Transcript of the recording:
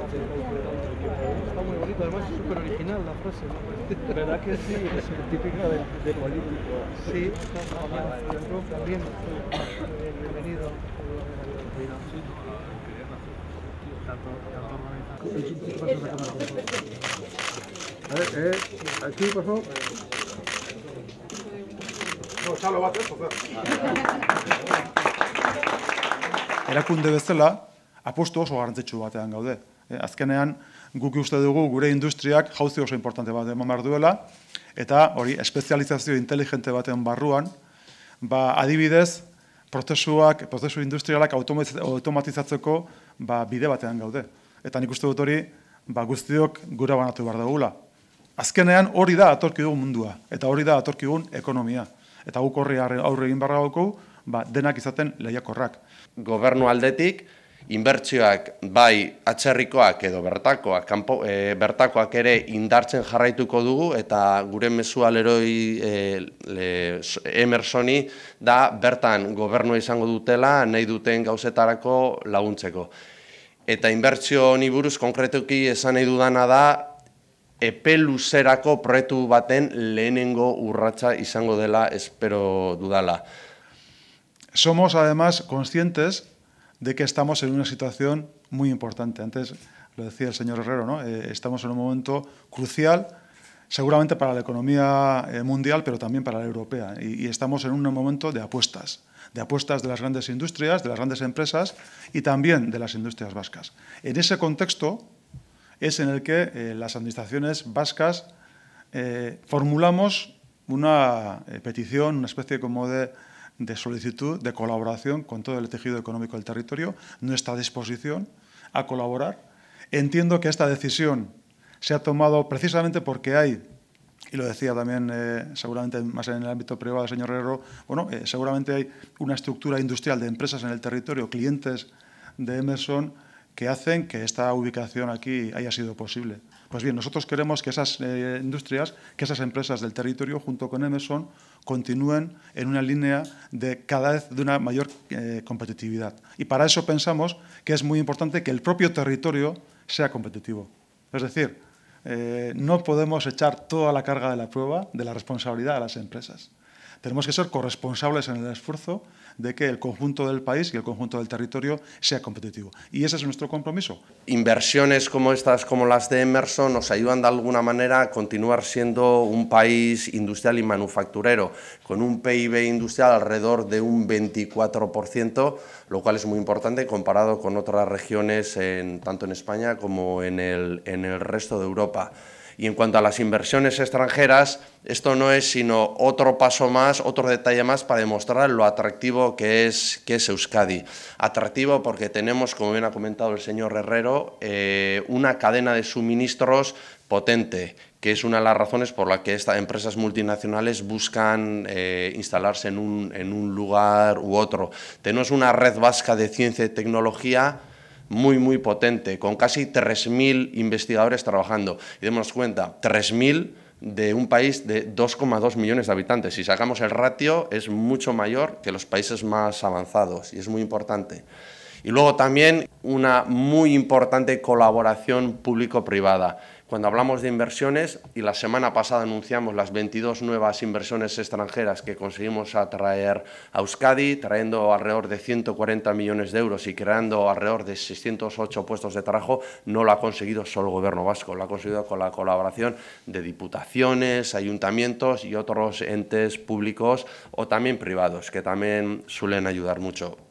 Está muy bonito, además es súper original la frase. ¿no? ¿Verdad que sí? Es típica del, político. Sí, está también. Bienvenido. A ver, eh, aquí, por favor. No, Chalo va a hacer, Erakunde bezala, aposto oso garrantzitsu batean gaude. Eh, azkenean, guk uste dugu gure industriak jauzi oso importante bat eman behar duela, eta hori espezializazio inteligente baten barruan, ba, adibidez, prozesuak, prozesu industrialak automatizatzeko ba, bide batean gaude. Eta nik uste dut hori ba, guztiok gure banatu behar dugula. Azkenean hori da atorki dugun mundua, eta hori da atorki dugun ekonomia. Eta guk horri aurre egin barra gauko, ba, denak izaten lehiakorrak. Gobernu aldetik, inbertzioak bai atzerrikoak edo bertakoak, eh, bertakoak ere indartzen jarraituko dugu eta gure mezua leroi eh, Emersoni da bertan gobernua izango dutela nahi duten gauzetarako laguntzeko. Eta inbertzio honi buruz konkretuki esan nahi dudana da epe luzerako proetu baten lehenengo urratsa izango dela espero dudala. Somos, además, conscientes de que estamos en una situación muy importante. Antes lo decía el señor Herrero, ¿no? Eh, estamos en un momento crucial, seguramente para la economía eh, mundial, pero también para la europea. Y, estamos en un momento de apuestas, de apuestas de las grandes industrias, de las grandes empresas y también de las industrias vascas. En ese contexto es en el que eh, las administraciones vascas formulamos una petición, una especie como de de solicitud de colaboración con todo el tejido económico del territorio, nuestra disposición a colaborar. Entiendo que esta decisión se ha tomado precisamente porque hay, y lo decía también eh, seguramente más en el ámbito privado el señor Herrero, bueno, eh, seguramente hay una estructura industrial de empresas en el territorio, clientes de Emerson, que hacen que esta ubicación aquí haya sido posible. Pues bien, nosotros queremos que esas eh, industrias, que esas empresas del territorio, junto con Emerson, continúen en una línea de cada vez de una mayor eh, competitividad. Y para eso pensamos que es muy importante que el propio territorio sea competitivo. Es decir, eh, no podemos echar toda la carga de la prueba, de la responsabilidad a las empresas. Tenemos que ser corresponsables en el esfuerzo de que el conjunto del país y el conjunto del territorio sea competitivo. Y ese es nuestro compromiso. Inversiones como estas, como las de Emerson, nos ayudan de alguna manera a continuar siendo un país industrial y manufacturero, con un PIB industrial alrededor de un 24%, lo cual es muy importante comparado con otras regiones, tanto en España como en el resto de Europa. Y en cuanto a las inversiones extranjeras, esto no es sino otro paso más, otro detalle más para demostrar lo atractivo que es, que Euskadi. Atractivo porque tenemos, como bien ha comentado el señor Herrero, eh, una cadena de suministros potente, que es una de las razones por la que estas empresas multinacionales buscan eh, instalarse en un, en un lugar u otro. Tenemos una red vasca de ciencia y tecnología muy, muy potente, con casi 3.000 investigadores trabajando. Y démonos cuenta, 3.000 de un país de 2,2 millones de habitantes. Si sacamos el ratio, es mucho mayor que los países más avanzados y es muy importante. Y luego también una muy importante colaboración público-privada. Cuando hablamos de inversiones, y la semana pasada anunciamos las 22 nuevas inversiones extranjeras que conseguimos atraer a Euskadi, trayendo alrededor de 140 millones de euros y creando alrededor de 608 puestos de trabajo, no lo ha conseguido solo el Gobierno vasco, lo ha conseguido con la colaboración de diputaciones, ayuntamientos y otros entes públicos o también privados, que también suelen ayudar mucho.